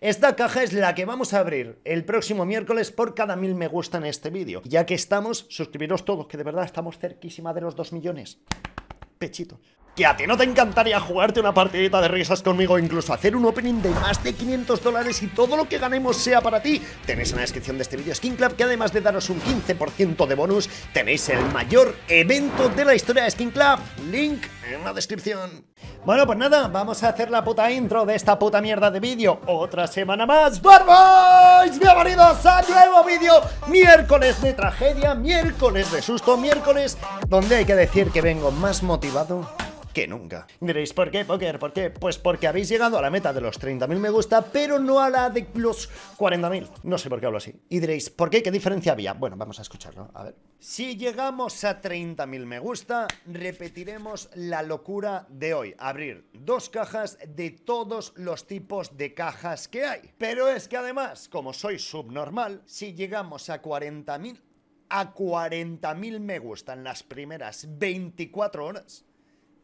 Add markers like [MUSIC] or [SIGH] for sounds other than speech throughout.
Esta caja es la que vamos a abrir el próximo miércoles por cada mil me gusta en este vídeo. Ya que estamos, suscribiros todos, que de verdad estamos cerquísima de los 2 millones. Pechito que a ti no te encantaría jugarte una partidita de risas conmigo, incluso hacer un opening de más de 500 dólares y todo lo que ganemos sea para ti. Tenéis en la descripción de este vídeo Skin Club que además de daros un 15% de bonus, tenéis el mayor evento de la historia de Skin Club. Link en la descripción. Bueno, pues nada, vamos a hacer la puta intro de esta puta mierda de vídeo otra semana más. ¡Barboys! Bienvenidos a nuevo vídeo. Miércoles de tragedia, miércoles de susto, miércoles donde hay que decir que vengo más motivado que nunca. Diréis, ¿por qué, Poker? ¿Por qué? Pues porque habéis llegado a la meta de los 30.000 me gusta, pero no a la de los 40.000. No sé por qué hablo así. Y diréis, ¿por qué? ¿Qué diferencia había? Bueno, vamos a escucharlo. A ver. Si llegamos a 30.000 me gusta, repetiremos la locura de hoy. Abrir dos cajas de todos los tipos de cajas que hay. Pero es que además, como soy subnormal, si llegamos a 40.000 a 40.000 me gustan las primeras 24 horas,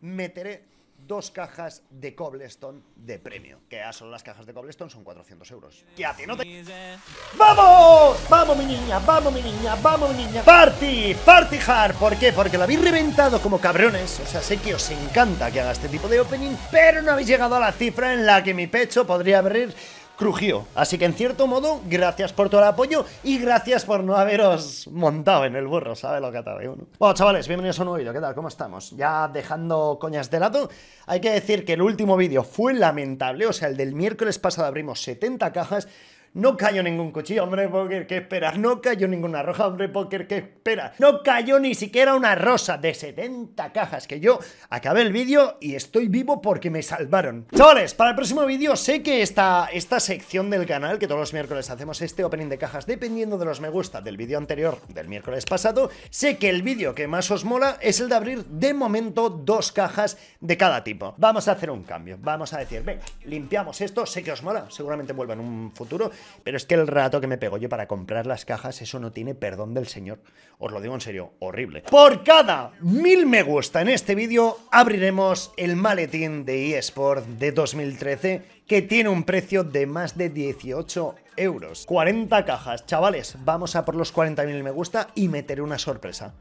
meteré dos cajas de Cobblestone de premio. Que a solo las cajas de Cobblestone, son 400 euros. a ¡Vamos! ¡Vamos, mi niña! ¡Vamos, mi niña! ¡Vamos, mi niña! ¡Party! ¡Party hard! ¿Por qué? Porque lo habéis reventado como cabrones. O sea, sé que os encanta que haga este tipo de opening, pero no habéis llegado a la cifra en la que mi pecho podría abrir crujió. Así que en cierto modo, gracias por todo el apoyo y gracias por no haberos montado en el burro, ¿sabes lo que te digo? Bueno, chavales, bienvenidos a un nuevo vídeo, ¿qué tal? ¿Cómo estamos? Ya dejando coñas de lado, hay que decir que el último vídeo fue lamentable, o sea, el del miércoles pasado abrimos 70 cajas, no cayó ningún cuchillo, hombre póker, ¿qué esperas? No cayó ninguna roja, hombre póker, ¿qué esperas? No cayó ni siquiera una rosa de 70 cajas, que yo acabé el vídeo y estoy vivo porque me salvaron. Chavales, para el próximo vídeo sé que esta, esta sección del canal, que todos los miércoles hacemos este opening de cajas, dependiendo de los me gusta del vídeo anterior del miércoles pasado, sé que el vídeo que más os mola es el de abrir de momento dos cajas de cada tipo. Vamos a hacer un cambio, vamos a decir, venga, limpiamos esto, sé que os mola, seguramente vuelva en un futuro, pero es que el rato que me pego yo para comprar las cajas, eso no tiene perdón del señor. Os lo digo en serio, horrible. Por cada mil me gusta en este vídeo, abriremos el maletín de eSport de 2013 que tiene un precio de más de 18 euros. 40 cajas, chavales, vamos a por los 40.000 me gusta y meteré una sorpresa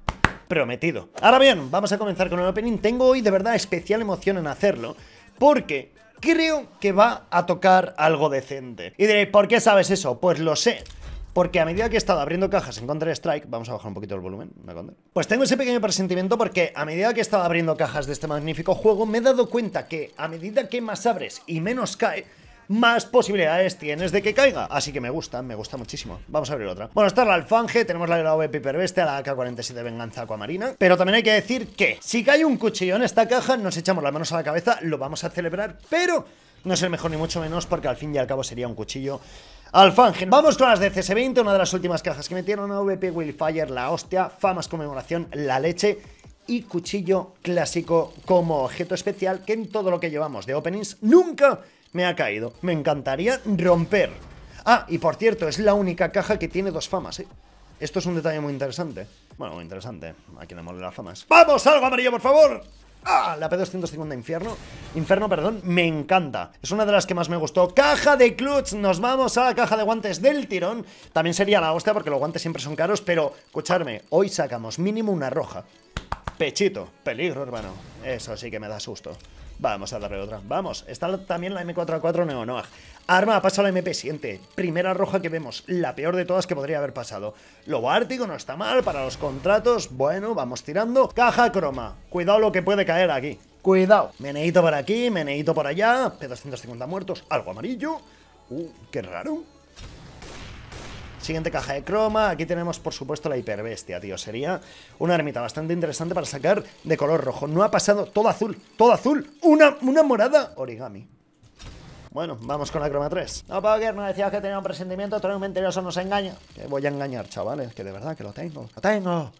prometido. Ahora bien, vamos a comenzar con el opening. Tengo hoy de verdad especial emoción en hacerlo, porque creo que va a tocar algo decente. Y diréis, ¿por qué sabes eso? Pues lo sé. Porque a medida que he estado abriendo cajas en Counter-Strike, vamos a bajar un poquito el volumen, ¿no? Pues tengo ese pequeño presentimiento porque a medida que he estado abriendo cajas de este magnífico juego, me he dado cuenta que a medida que más abres y menos cae, más posibilidades tienes de que caiga. Así que me gusta, me gusta muchísimo. Vamos a abrir otra. Bueno, está la Alfange, tenemos la de la Piper Bestia, la AK-47 Venganza Aquamarina. Pero también hay que decir que si cae un cuchillo en esta caja, nos echamos las manos a la cabeza, lo vamos a celebrar, pero no es el mejor ni mucho menos porque al fin y al cabo sería un cuchillo alfanje Vamos con las de CS20, una de las últimas cajas que metieron una VP Willfire, la hostia, famas conmemoración, la leche y cuchillo clásico como objeto especial que en todo lo que llevamos de openings nunca me ha caído. Me encantaría romper. Ah, y por cierto, es la única caja que tiene dos famas, ¿eh? Esto es un detalle muy interesante. Bueno, muy interesante. Aquí no mole las famas. ¡Vamos, algo amarillo, por favor! Ah, la P250 Infierno. Inferno, perdón, me encanta. Es una de las que más me gustó. Caja de clutch, nos vamos a la caja de guantes del tirón. También sería la hostia porque los guantes siempre son caros, pero escucharme, hoy sacamos mínimo una roja. Pechito, peligro hermano. Eso sí que me da susto. Vamos a darle otra. Vamos. Está también la M4A4 Neonoag. Arma pasa la MP7. Primera roja que vemos. La peor de todas que podría haber pasado. Lobo Ártico no está mal para los contratos. Bueno, vamos tirando. Caja croma. Cuidado lo que puede caer aquí. Cuidado. Meneito por aquí, meneito por allá. P250 muertos. Algo amarillo. Uh, qué raro. Siguiente caja de croma. Aquí tenemos, por supuesto, la hiperbestia, tío. Sería una ermita bastante interesante para sacar de color rojo. No ha pasado todo azul, todo azul. Una, una morada origami. Bueno, vamos con la croma 3. No, Poker, no decías que tenía un presentimiento, Todo un mentiroso nos engaña. Que voy a engañar, chavales, que de verdad que lo tengo. ¡Lo tengo!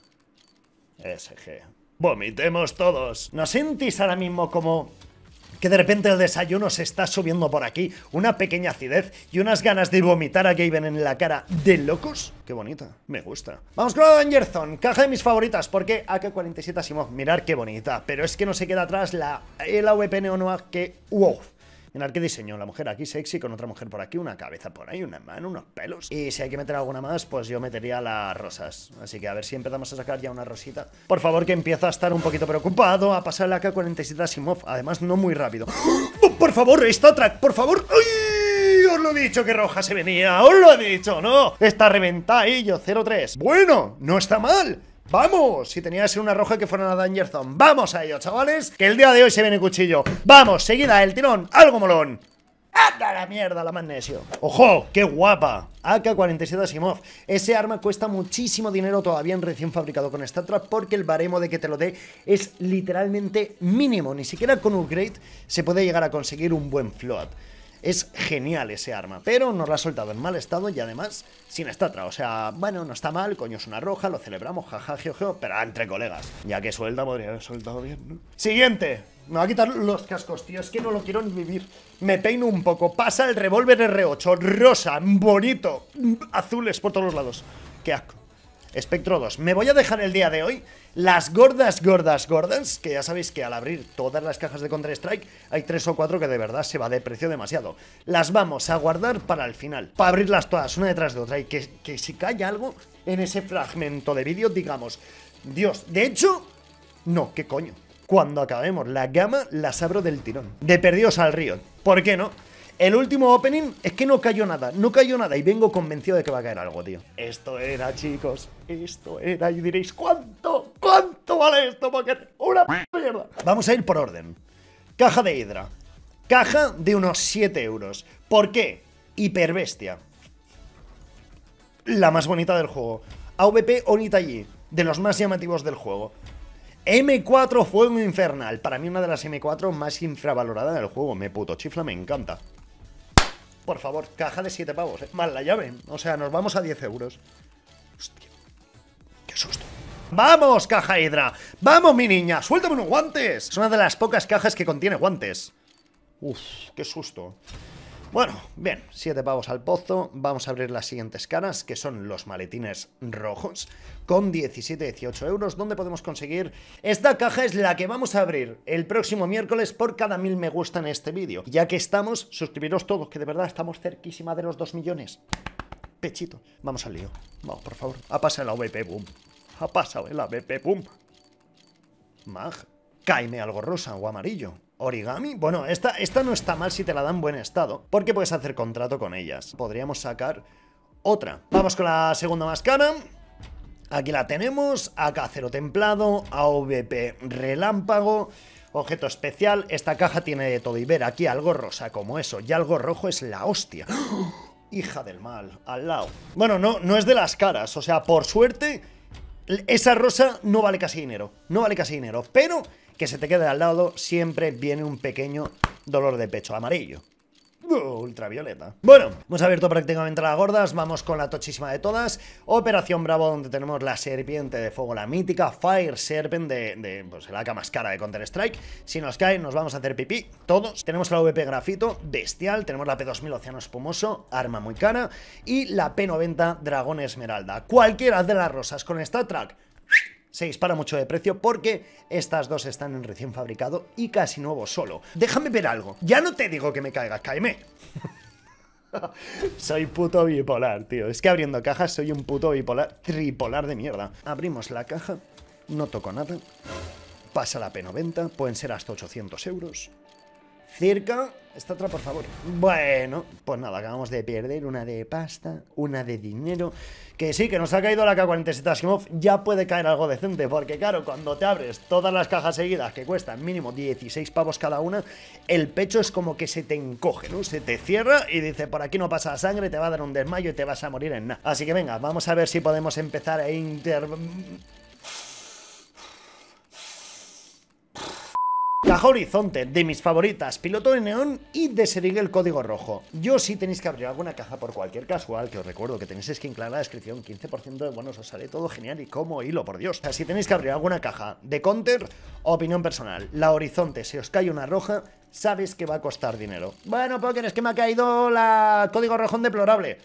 SG. Vomitemos todos. ¿No sentís ahora mismo como que de repente el desayuno se está subiendo por aquí, una pequeña acidez y unas ganas de vomitar a Gaben en la cara de locos. Qué bonita, me gusta. Vamos con Dangerzone, caja de mis favoritas, porque AK-47 Asimov, mirar qué bonita, pero es que no se queda atrás la no Neonoa que, wow, en qué diseño, la mujer aquí sexy con otra mujer por aquí, una cabeza por ahí, una mano, unos pelos. Y si hay que meter alguna más, pues yo metería las rosas. Así que a ver si empezamos a sacar ya una rosita. Por favor, que empieza a estar un poquito preocupado, a pasar la K-47 Asimov. Además, no muy rápido. ¡Oh! ¡Oh, por favor, esta track por favor. ¡Ay! os lo he dicho que roja se venía, os lo he dicho, ¿no? Está reventadillo, 03. Bueno, no está mal. ¡Vamos! Si tenía que ser una roja que fuera una Danger ¡Vamos a ello, chavales! Que el día de hoy se viene cuchillo. ¡Vamos! Seguida, el tirón. ¡Algo molón! ¡Anda la mierda, la magnesio! ¡Ojo! ¡Qué guapa! AK-47 Asimov. Ese arma cuesta muchísimo dinero todavía en recién fabricado con Star Trap porque el baremo de que te lo dé es literalmente mínimo. Ni siquiera con upgrade se puede llegar a conseguir un buen float. Es genial ese arma, pero nos la ha soltado en mal estado y además sin estatra. O sea, bueno, no está mal, coño, es una roja, lo celebramos, jaja, geo pero entre colegas. Ya que suelta, podría haber soltado bien, ¿no? Siguiente. Me va a quitar los cascos, tío, es que no lo quiero ni vivir. Me peino un poco, pasa el revólver R8, rosa, bonito, azules por todos los lados. Qué asco. Espectro 2. Me voy a dejar el día de hoy las gordas, gordas, gordas, que ya sabéis que al abrir todas las cajas de Counter-Strike hay tres o cuatro que de verdad se va de precio demasiado. Las vamos a guardar para el final, para abrirlas todas una detrás de otra y que, que si cae algo en ese fragmento de vídeo digamos, Dios, de hecho, no, qué coño. Cuando acabemos la gama las abro del tirón. De perdidos al río, ¿por qué no? El último opening es que no cayó nada, no cayó nada y vengo convencido de que va a caer algo, tío. Esto era, chicos, esto era. Y diréis, ¿cuánto? ¿Cuánto vale esto? Porque una mierda. Vamos a ir por orden. Caja de Hydra. Caja de unos 7 euros. ¿Por qué? Hiperbestia. La más bonita del juego. AVP Onitaji, de los más llamativos del juego. M4 Fuego Infernal, para mí una de las M4 más infravaloradas del juego, me puto chifla, me encanta. Por favor, caja de 7 pavos, ¿eh? más la llave. O sea, nos vamos a 10 euros. Hostia, qué susto. ¡Vamos, caja Hidra! ¡Vamos, mi niña! ¡Suéltame unos guantes! Es una de las pocas cajas que contiene guantes. Uf, qué susto. Bueno, bien, siete pavos al pozo. Vamos a abrir las siguientes caras, que son los maletines rojos, con 17, 18 euros, ¿Dónde podemos conseguir... Esta caja es la que vamos a abrir el próximo miércoles por cada mil me gusta en este vídeo. Ya que estamos, suscribiros todos, que de verdad estamos cerquísima de los 2 millones. Pechito. Vamos al lío. Vamos, por favor. Ha pasado el AVP, boom. Ha pasado el AVP, boom. Mag. Caime algo rosa o amarillo origami. Bueno, esta, esta no está mal si te la dan en buen estado, porque puedes hacer contrato con ellas. Podríamos sacar otra. Vamos con la segunda cara. Aquí la tenemos, Acá cero templado, AVP relámpago, objeto especial. Esta caja tiene de todo y ver aquí algo rosa como eso, y algo rojo es la hostia. [GASPS] Hija del mal, al lado. Bueno, no, no es de las caras, o sea, por suerte, esa rosa no vale casi dinero, no vale casi dinero, pero que se te quede al lado, siempre viene un pequeño dolor de pecho amarillo. ultravioleta. Bueno, hemos abierto prácticamente las gordas, vamos con la tochísima de todas. Operación Bravo, donde tenemos la serpiente de fuego, la mítica Fire Serpent de, la pues, más cara de Counter-Strike. Si nos cae, nos vamos a hacer pipí, todos. Tenemos la VP Grafito, bestial. Tenemos la P2000 Océano Espumoso, arma muy cara. Y la P90 Dragón Esmeralda. Cualquiera de las rosas con esta track se dispara mucho de precio porque estas dos están en recién fabricado y casi nuevo solo. Déjame ver algo. Ya no te digo que me caigas, cáeme. [LAUGHS] soy puto bipolar, tío. Es que abriendo cajas soy un puto bipolar, tripolar de mierda. Abrimos la caja, no toco nada, pasa la P90, pueden ser hasta 800 euros. Circa, esta otra, por favor. Bueno, pues nada, acabamos de perder una de pasta, una de dinero. Que sí, que nos ha caído la K-47 Ya puede caer algo decente, porque claro, cuando te abres todas las cajas seguidas, que cuestan mínimo 16 pavos cada una, el pecho es como que se te encoge, ¿no? Se te cierra y dice, por aquí no pasa sangre, te va a dar un desmayo y te vas a morir en nada. Así que venga, vamos a ver si podemos empezar a inter... Caja Horizonte, de mis favoritas, piloto de neón y de el código rojo. Yo sí tenéis que abrir alguna caja por cualquier casual, que os recuerdo que tenéis skin clara en la descripción, 15% de bonos, os sale todo genial y como hilo, por Dios. O sea, si tenéis que abrir alguna caja de counter, opinión personal, la Horizonte, si os cae una roja, Sabéis que va a costar dinero. Bueno, Poker, es que me ha caído la código Rojón deplorable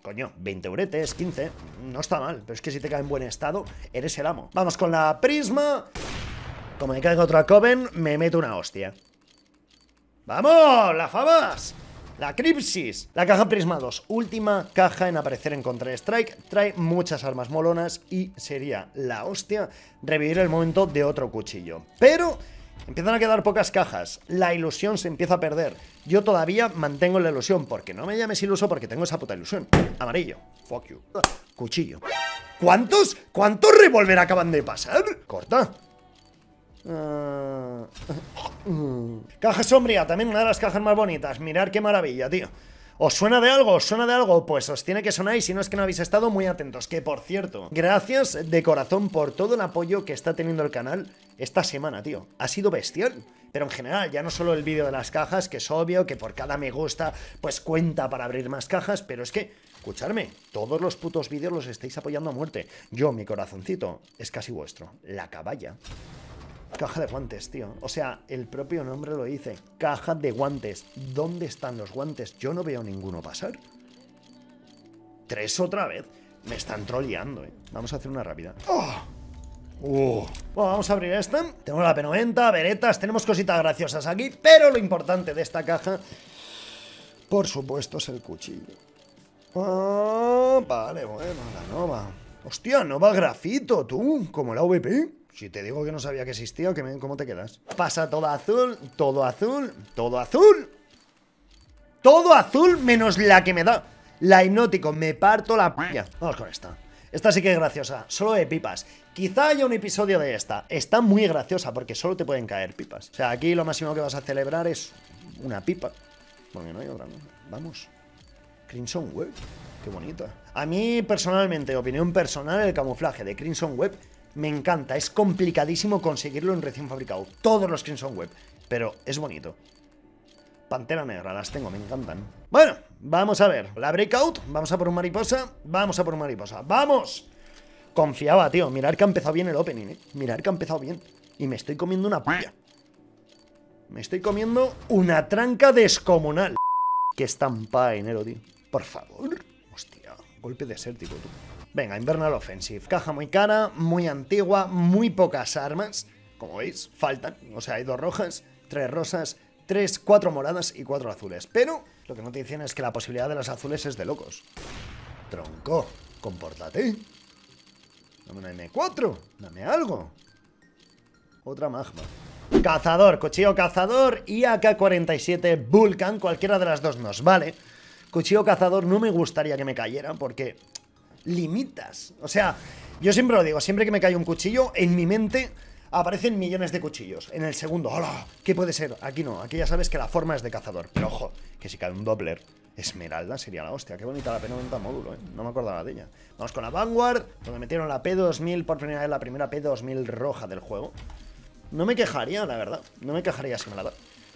coño, 20 euretes, 15, no está mal, pero es que si te cae en buen estado, eres el amo. Vamos con la prisma como me caiga otra Coven, me meto una hostia. ¡Vamos! ¡La famas, La Cripsis, la caja Prismados. última caja en aparecer en Counter Strike, trae muchas armas molonas y sería la hostia revivir el momento de otro cuchillo. Pero empiezan a quedar pocas cajas, la ilusión se empieza a perder. Yo todavía mantengo la ilusión, porque no me llames iluso porque tengo esa puta ilusión. Amarillo, fuck you. Cuchillo. ¿Cuántos? ¿Cuántos revólver acaban de pasar? Corta. Ah. Caja sombría, también una de las cajas más bonitas. Mirar qué maravilla, tío. ¿Os suena de algo? ¿Os suena de algo? Pues os tiene que sonar y si no es que no habéis estado muy atentos. Que por cierto, gracias de corazón por todo el apoyo que está teniendo el canal esta semana, tío. Ha sido bestial. Pero en general, ya no solo el vídeo de las cajas, que es obvio que por cada me gusta, pues cuenta para abrir más cajas, pero es que, escuchadme, todos los putos vídeos los estáis apoyando a muerte. Yo, mi corazoncito, es casi vuestro. La caballa. Caja de guantes, tío. O sea, el propio nombre lo dice. Caja de guantes. ¿Dónde están los guantes? Yo no veo ninguno pasar. Tres otra vez. Me están trolleando, eh. Vamos a hacer una rápida. ¡Oh! ¡Oh! vamos a abrir esta. Tenemos la P90, veretas, tenemos cositas graciosas aquí, pero lo importante de esta caja, por supuesto, es el cuchillo. Ah, vale, bueno, la Nova. Hostia, Nova grafito, tú, como la VP. Si te digo que no sabía que existía, que me, ¿cómo te quedas? Pasa todo azul, todo azul, todo azul. Todo azul menos la que me da. La hipnótico, me parto la p... Vamos con esta. Esta sí que es graciosa, solo de pipas. Quizá haya un episodio de esta. Está muy graciosa porque solo te pueden caer pipas. O sea, aquí lo máximo que vas a celebrar es una pipa. Porque no hay otra. ¿no? Vamos. Crimson Web. Qué bonita. A mí, personalmente, opinión personal, el camuflaje de Crimson Web me encanta. Es complicadísimo conseguirlo en recién fabricado. Todos los en son web, pero es bonito. Pantera negra, las tengo, me encantan. Bueno, vamos a ver. La breakout, vamos a por un mariposa, vamos a por un mariposa. ¡Vamos! Confiaba, tío. mirar que ha empezado bien el opening, eh. Mirad que ha empezado bien. Y me estoy comiendo una puya. Me estoy comiendo una tranca descomunal. Qué estampa en el tío. Por favor. Hostia, golpe desértico, tú. Venga, Invernal Offensive. Caja muy cara, muy antigua, muy pocas armas. Como veis, faltan. O sea, hay dos rojas, tres rosas, tres, cuatro moradas y cuatro azules. Pero lo que no te dicen es que la posibilidad de las azules es de locos. Tronco, compórtate. Dame una M4, dame algo. Otra magma. Cazador, cuchillo cazador y AK-47 Vulcan, cualquiera de las dos nos vale. Cuchillo cazador no me gustaría que me cayera porque limitas. O sea, yo siempre lo digo, siempre que me cae un cuchillo, en mi mente aparecen millones de cuchillos. En el segundo, hola, ¿qué puede ser? Aquí no, aquí ya sabes que la forma es de cazador. Pero ojo, que si cae un Doppler, Esmeralda sería la hostia. Qué bonita la P90 módulo, ¿eh? No me acordaba de ella. Vamos con la Vanguard, donde metieron la P2000 por primera vez, la primera P2000 roja del juego. No me quejaría, la verdad. No me quejaría si me la da.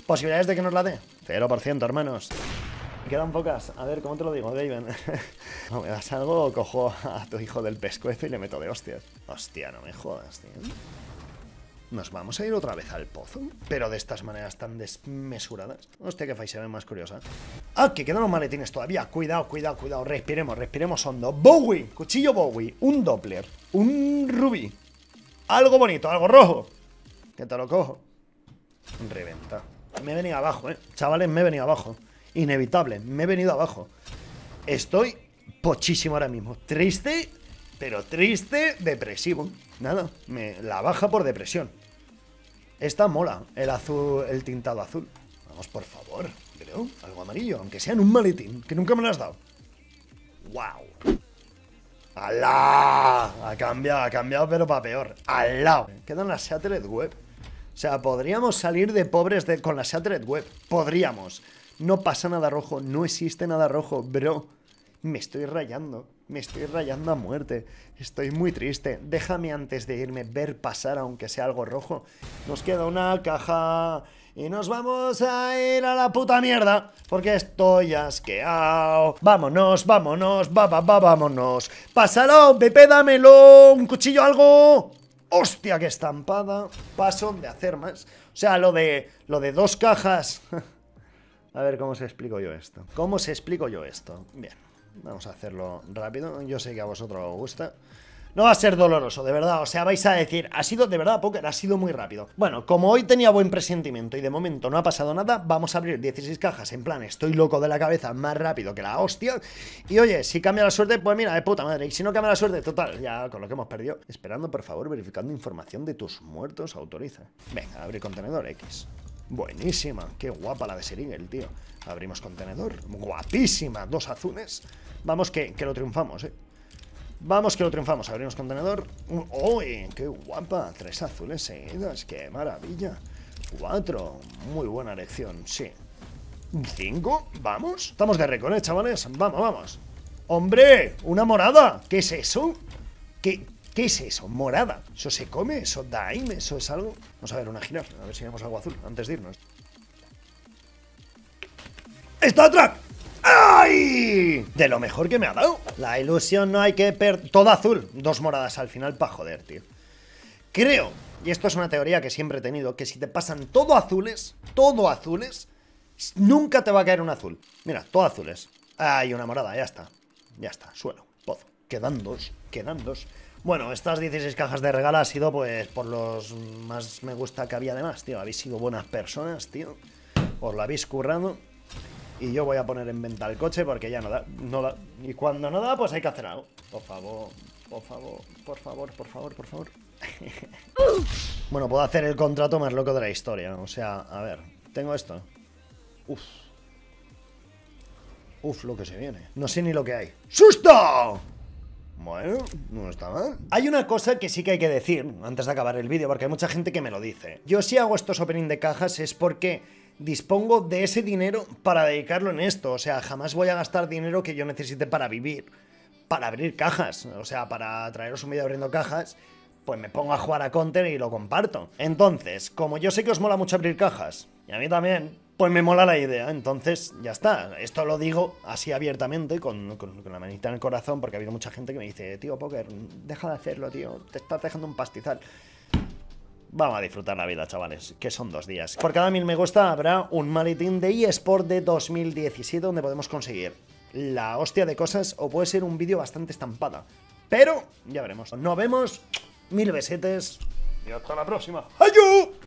¿Posibilidades de que nos la dé? 0%, hermanos. Quedan pocas. A ver, ¿cómo te lo digo, David? [LAUGHS] no me das algo cojo a tu hijo del pescuezo y le meto de hostias. Hostia, no me jodas, tío. ¿Nos vamos a ir otra vez al pozo? Pero de estas maneras tan desmesuradas. Hostia, que se es más curiosa. Ah, que quedan los maletines todavía. Cuidado, cuidado, cuidado. Respiremos, respiremos hondo. Bowie, cuchillo Bowie. Un Doppler. Un Rubí. Algo bonito, algo rojo. Que te lo cojo. Reventa. Me he venido abajo, eh. Chavales, me he venido abajo. Inevitable, me he venido abajo. Estoy pochísimo ahora mismo. Triste, pero triste, depresivo. Nada, me la baja por depresión. Esta mola, el azul, el tintado azul. Vamos, por favor, creo, algo amarillo, aunque sea en un maletín, que nunca me lo has dado. ¡Wow! ¡Alá! Ha cambiado, ha cambiado, pero para peor. alá Quedan las Shattered Web. O sea, podríamos salir de pobres de, con la Shattered Web. Podríamos. No pasa nada rojo, no existe nada rojo, bro. Me estoy rayando, me estoy rayando a muerte. Estoy muy triste. Déjame antes de irme ver pasar aunque sea algo rojo. Nos queda una caja y nos vamos a ir a la puta mierda porque estoy asqueado. Vámonos, vámonos, va, va, va, vámonos. Pásalo, Pepe, dámelo, un cuchillo, algo. Hostia, qué estampada. Paso de hacer más. O sea, lo de, lo de dos cajas. [LAUGHS] A ver cómo se explico yo esto. ¿Cómo se explico yo esto? Bien, vamos a hacerlo rápido. Yo sé que a vosotros os gusta. No va a ser doloroso, de verdad, o sea, vais a decir, ha sido, de verdad, porque ha sido muy rápido. Bueno, como hoy tenía buen presentimiento y de momento no ha pasado nada, vamos a abrir 16 cajas, en plan, estoy loco de la cabeza, más rápido que la hostia. Y oye, si cambia la suerte, pues mira, de puta madre, y si no cambia la suerte, total, ya con lo que hemos perdido. Esperando, por favor, verificando información de tus muertos, autoriza. Venga, abre contenedor X. Buenísima, qué guapa la de el tío. Abrimos contenedor. Guapísima, dos azules. Vamos que, que lo triunfamos, eh. Vamos que lo triunfamos. Abrimos contenedor. ¡Uy! ¡Qué guapa! Tres azules seguidas. ¡Qué maravilla! Cuatro. Muy buena elección, sí. Cinco. ¿Vamos? Estamos de récord, ¿eh, chavales? Vamos, vamos. ¡Hombre! ¡Una morada! ¿Qué es eso? ¿Qué, ¿Qué es eso? Morada. ¿Eso se come? ¿Eso da ¿Eso es algo? Vamos a ver una gira. a ver si tenemos algo azul antes de irnos. ¡Está atrás! ¡Ay! De lo mejor que me ha dado. La ilusión no hay que perder. Todo azul. Dos moradas al final para joder, tío. Creo, y esto es una teoría que siempre he tenido, que si te pasan todo azules, todo azules, nunca te va a caer un azul. Mira, todo azules. Ay, una morada, ya está. Ya está, suelo, pozo. Quedan dos, quedan dos. Bueno, estas 16 cajas de regalo ha sido pues por los más me gusta que había además, tío. Habéis sido buenas personas, tío. Os lo habéis currado. Y yo voy a poner en venta el coche porque ya no da, no da. Y cuando no da, pues hay que hacer algo. Por favor, por favor, por favor, por favor, por favor. [LAUGHS] bueno, puedo hacer el contrato más loco de la historia. O sea, a ver, tengo esto. Uf. Uf, lo que se viene. No sé ni lo que hay. ¡Susto! Bueno, no está mal. Hay una cosa que sí que hay que decir antes de acabar el vídeo, porque hay mucha gente que me lo dice. Yo si hago estos opening de cajas es porque dispongo de ese dinero para dedicarlo en esto. O sea, jamás voy a gastar dinero que yo necesite para vivir, para abrir cajas. O sea, para traeros un vídeo abriendo cajas, pues me pongo a jugar a Counter y lo comparto. Entonces, como yo sé que os mola mucho abrir cajas, y a mí también, pues me mola la idea, entonces ya está. Esto lo digo así abiertamente, con, la manita en el corazón, porque ha habido mucha gente que me dice, tío, Poker, deja de hacerlo, tío, te estás dejando un pastizal. Vamos a disfrutar la vida, chavales, que son dos días. Por cada mil me gusta habrá un maletín de eSport de 2017 donde podemos conseguir la hostia de cosas o puede ser un vídeo bastante estampada. Pero ya veremos. Nos vemos, mil besetes y hasta la próxima. ¡Ayú!